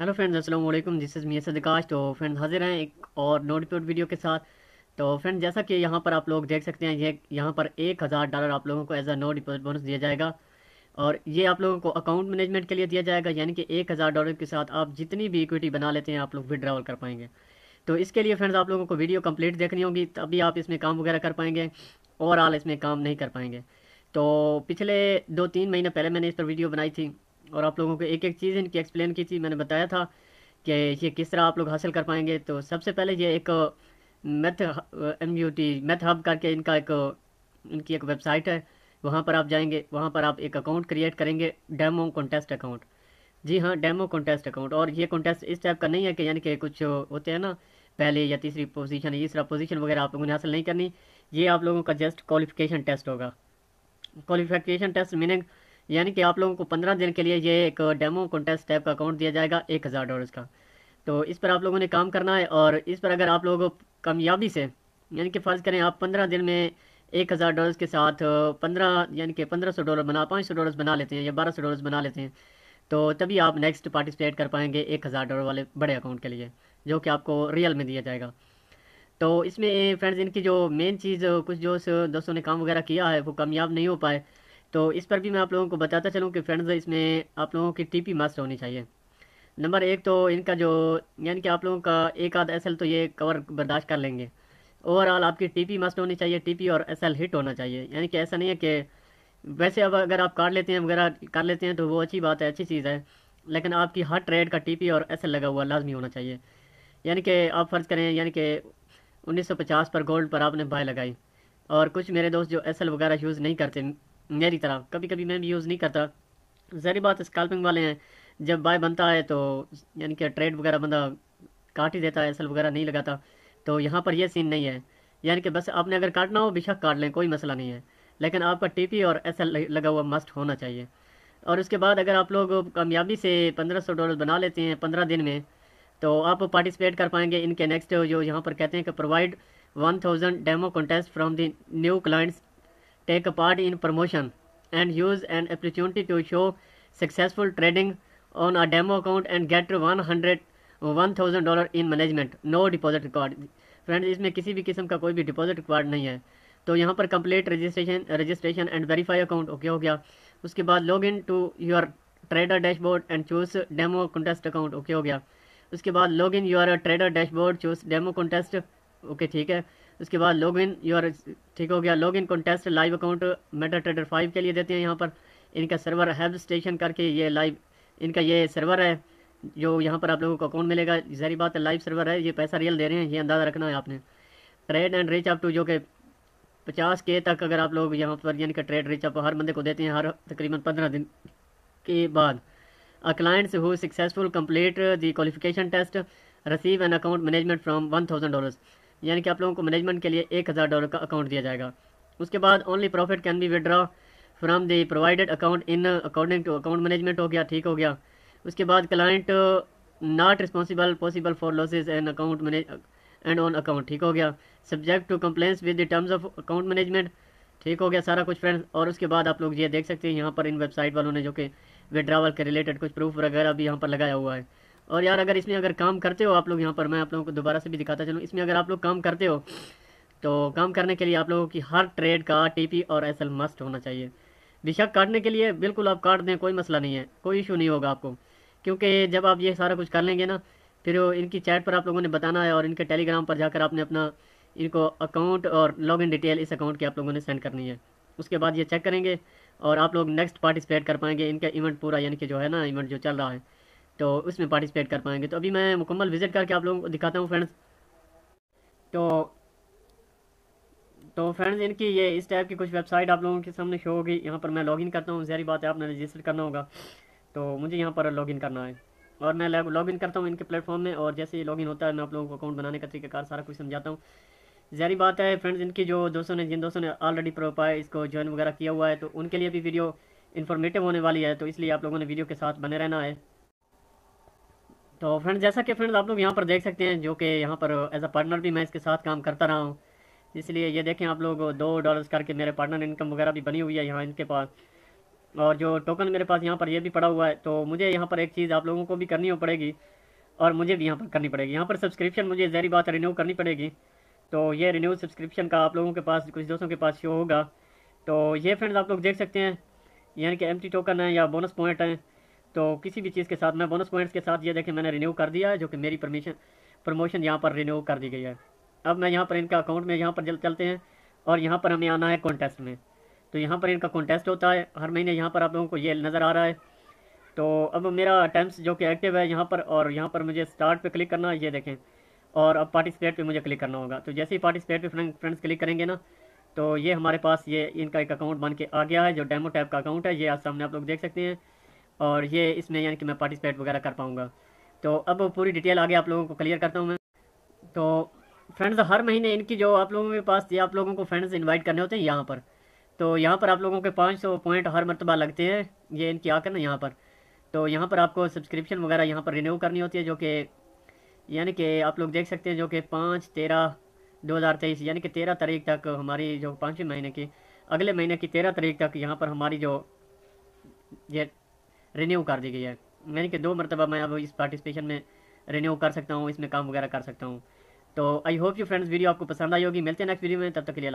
hello friends अस्सलाम वालेकुम this is मियाँ सदकाश तो फ्रेंड्स हाजिर हैं एक और नोट रिपोर्ट वीडियो के साथ तो फ्रेंड जैसा कि यहाँ पर आप लोग देख सकते हैं ये यहाँ पर एक हज़ार डॉलर आप लोगों को as a no deposit bonus दिया जाएगा और ये आप लोगों को अकाउंट मैनेजमेंट के लिए दिया जाएगा यानी कि एक हज़ार डॉलर के साथ आप जितनी भी इक्विटी बना लेते हैं आप लोग विड्रावल कर पाएंगे तो इसके लिए फ्रेंड्स आप लोगों को वीडियो कंप्लीट देखनी होगी तभी आप इसमें काम वगैरह कर पाएंगे ओवरऑल इसमें काम नहीं कर पाएंगे तो पिछले दो तीन महीने पहले मैंने इस पर वीडियो बनाई थी और आप लोगों को एक एक चीज़ इनकी एक्सप्लेन की थी मैंने बताया था कि ये किस तरह आप लोग हासिल कर पाएंगे तो सबसे पहले ये एक math M U T math hub करके इनका एक इनकी एक वेबसाइट है वहाँ पर आप जाएंगे वहाँ पर आप एक अकाउंट क्रिएट करेंगे डेमो कॉन्टेस्ट अकाउंट जी हाँ डेमो कॉन्टेस्ट अकाउंट और ये कॉन्टेस्ट इस टाइप का नहीं है कि यानी कि कुछ होते हैं ना पहले या तीसरी पोजीशन या तीसरा पोजीशन वगैरह आप लोगों ने हासिल नहीं करनी ये आप लोगों का जस्ट क्वालिफिकेशन टेस्ट होगा क्वालिफिकेशन टेस्ट मीनिंग यानी कि आप लोगों को पंद्रह दिन के लिए ये एक डेमो कॉन्टेस्ट टाइप का अकाउंट दिया जाएगा एक हज़ार डॉलर्स का तो इस पर आप लोगों ने काम करना है और इस पर अगर आप लोगों कामयाबी से यानी कि फ़र्ज़ करें आप पंद्रह दिन में एक हज़ार डॉलर्स के साथ पंद्रह यानी कि पंद्रह सौ डॉलर बना पाँच सौ डॉलर्स बना लेते हैं या बारह सौ डॉलर्स बना लेते हैं तो तभी आप नेक्स्ट पार्टिसिपेट कर पाएंगे एक हज़ार डॉलर वाले बड़े अकाउंट के लिए जो कि आपको रियल में दिया जाएगा तो इसमें फ्रेंड्स इनकी जो मेन चीज़ कुछ जो दोस्तों ने काम वगैरह किया है वो कामयाब नहीं हो पाए तो इस पर भी मैं आप लोगों को बताता चलूँ कि फ्रेंड्स इसमें आप लोगों की टीपी मस्त होनी चाहिए नंबर एक तो इनका जो यानी कि आप लोगों का एक आध एस तो ये कवर बर्दाश्त कर लेंगे ओवरऑल आपकी टीपी मस्त होनी चाहिए टीपी और एस हिट होना चाहिए यानी कि ऐसा नहीं है कि वैसे अब अगर आप काट लेते हैं वगैरह कर लेते हैं तो वो अच्छी बात है अच्छी चीज़ है लेकिन आपकी हर ट्रेड का टी और एस लगा हुआ लाजमी होना चाहिए यानी कि आप फ़र्ज़ करें यानी कि 1950 पर गोल्ड पर आपने बाय लगाई और कुछ मेरे दोस्त जो एस वगैरह यूज़ नहीं करते मेरी तरह कभी कभी मैं भी यूज़ नहीं करता जहरी बात स्काल्पिंग वाले हैं जब बाय बनता है तो यानी कि ट्रेड वगैरह बंदा काट ही देता है असल वगैरह नहीं लगाता तो यहाँ पर यह सीन नहीं है यानी कि बस आपने अगर काटना हो बेशक काट लें कोई मसला नहीं है लेकिन आपका टीपी और एस लगा हुआ मस्ट होना चाहिए और उसके बाद अगर आप लोग कामयाबी से पंद्रह सौ डॉलर बना लेते हैं पंद्रह दिन में तो आप पार्टिसिपेट कर पाएंगे इनके नेक्स्ट जो यहाँ पर कहते हैं कि provide one thousand demo contest from the new clients take a part in promotion and use an opportunity to show successful trading on a demo account and get one hundred one thousand dollar in management no deposit record friends इसमें किसी भी किस्म का कोई भी deposit record नहीं है तो यहाँ पर complete registration registration and verify account okay हो गया उसके बाद log in to your trader dashboard and choose demo contest account okay हो गया उसके बाद log in your trader dashboard choose demo contest okay ठीक है उसके बाद लॉग इन यूर ठीक हो गया log in contest live account meta trader five के लिए देते हैं यहाँ पर इनका सर्वर हैब स्टेशन करके ये लाइव इनका ये सर्वर है जो यहाँ पर आप लोगों को अकाउंट मिलेगा जहरी बात है लाइव सर्वर है ये पैसा रियल दे रहे हैं ये अंदाज़ा रखना है आपने trade and reach up to जो कि पचास के तक अगर आप लोग यहाँ पर यानी कि ट्रेड रीच अप हर बंदे को देते हैं हर तकरीबन पंद्रह दिन के बाद a clients who successful complete the qualification test receive account management from one thousand dollars यानी कि आप लोगों को मैनेजमेंट के लिए एक हज़ार डॉलर का अकाउंट दिया जाएगा उसके बाद only profit can be withdraw from the provided account in according to account management हो गया ठीक हो गया उसके बाद client not responsible possible for losses an account manage and on account ठीक हो गया subject to compliance with the terms of account management ठीक हो गया सारा कुछ फ्रेंड्स और उसके बाद आप लोग ये देख सकते हैं यहाँ पर इन वेबसाइट वालों ने जो कि विड्रावल के रिलेटेड कुछ प्रूफ वगैरह भी यहाँ पर लगाया हुआ है और यार अगर इसमें अगर काम करते हो आप लोग यहाँ पर मैं आप लोगों को दोबारा से भी दिखाता चलूँ इसमें अगर आप लोग काम करते हो तो काम करने के लिए आप लोगों की हर ट्रेड का टीपी और एस मस्ट होना चाहिए बेशक काटने के लिए बिल्कुल आप काट दें कोई मसला नहीं है कोई इशू नहीं होगा आपको क्योंकि जब आप ये सारा कुछ कर लेंगे ना फिर इनकी चैट पर आप लोगों ने बताना है और इनके टेलीग्राम पर जाकर आपने अपना इनको अकाउंट और इन डिटेल इस अकाउंट की आप लोगों ने सेंड करनी है उसके बाद ये चेक करेंगे और आप लोग नेक्स्ट पार्टिसिपेट कर पाएंगे इनका इवेंट पूरा यानी कि जो है ना इवेंट जो चल रहा है तो उसमें पार्टिसिपेट कर पाएंगे तो अभी मैं मुकम्मल विज़िट करके आप लोगों को दिखाता हूँ फ्रेंड्स तो तो फ्रेंड्स इनकी ये इस टाइप की कुछ वेबसाइट आप लोगों के सामने शो होगी यहाँ पर मैं लॉगिन करता हूँ जहरी बात है आपने रजिस्टर करना होगा तो मुझे यहाँ पर लॉगिन करना है और मैं लॉगिन करता हूँ इनके प्लेटफॉर्म में और जैसे ही लॉगिन होता है मैं आप लोगों को अकाउंट बनाने का तरीकाकार सारा कुछ समझाता हूँ जहरी बात है फ्रेंड्स इनकी जो दोस्तों ने जिन दोस्तों ने ऑलरेडी प्रोपाए इसको ज्वाइन वगैरह किया हुआ है तो उनके लिए भी वीडियो इन्फॉर्मेटिव होने वाली है तो इसलिए आप लोगों ने वीडियो के साथ बने रहना है तो फ्रेंड्स जैसा कि फ्रेंड्स आप लोग यहाँ पर देख सकते हैं जो कि यहाँ पर एज अ पार्टनर भी मैं इसके साथ काम करता रहा हूँ इसलिए ये देखें आप लोग दो डॉलर्स करके मेरे पार्टनर इनकम वगैरह भी बनी हुई है यहाँ इनके पास और जो टोकन मेरे पास यहाँ पर ये भी पड़ा हुआ है तो मुझे यहाँ पर एक चीज़ आप लोगों को भी करनी हो पड़ेगी और मुझे भी यहाँ पर करनी पड़ेगी यहाँ पर सब्सक्रिप्शन मुझे जहरी बात रिन्यू करनी पड़ेगी तो ये रिन्यू सब्सक्रिप्शन का आप लोगों के पास कुछ दोस्तों के पास शो होगा तो ये फ्रेंड्स आप लोग देख सकते हैं यानी कि एम टोकन है या बोनस पॉइंट हैं तो किसी भी चीज़ के साथ मैं बोनस पॉइंट्स के साथ ये देखें मैंने रिन्यू कर दिया है जो कि मेरी परमिशन प्रमोशन यहाँ पर रिन्यू कर दी गई है अब मैं यहाँ पर इनका अकाउंट में यहाँ पर जल चलते हैं और यहाँ पर हमें आना है कॉन्टेस्ट में तो यहाँ पर इनका कॉन्टेस्ट होता है हर महीने यहाँ पर आप लोगों को ये नज़र आ रहा है तो अब मेरा अटैम्प्ट जो कि एक्टिव है यहाँ पर और यहाँ पर मुझे स्टार्ट पर क्लिक करना है ये देखें और अब पार्टिसिपेट पर मुझे क्लिक करना होगा तो जैसे ही पार्टिसिपेट पर फ्रेंड्स क्लिक करेंगे ना तो ये हमारे पास ये इनका एक अकाउंट बन के आ गया है जो डेमो टाइप का अकाउंट है ये आज सामने आप लोग देख सकते हैं और ये इसमें यानी कि मैं पार्टिसिपेट वगैरह कर पाऊँगा तो अब पूरी डिटेल आगे आप लोगों को क्लियर करता हूँ मैं तो फ्रेंड्स हर महीने इनकी जो आप लोगों के पास ये आप लोगों को फ्रेंड्स इन्वाइट करने होते हैं यहाँ पर तो यहाँ पर आप लोगों के पाँच सौ पॉइंट हर मरतबा लगते हैं ये इनकी आकर ना यहाँ पर तो यहाँ पर आपको सब्सक्रिप्शन वगैरह यहाँ पर रिन्यू करनी होती है जो कि यानी कि आप लोग देख सकते हैं जो कि पाँच तेरह दो हज़ार तेईस यानी कि तेरह तारीख तक हमारी जो पाँचवें महीने की अगले महीने की तेरह तारीख तक यहाँ पर हमारी जो ये रीन्यू कर दी गई है यानी कि दो मरतबा मैं अब इस पार्टिसिपेशन में रिन्यू कर सकता हूँ इसमें काम वगैरह कर सकता हूँ तो I hope you friends video आपको पसंद आई होगी मिलते हैं नेक्स्ट वीडियो में तब तक के लिए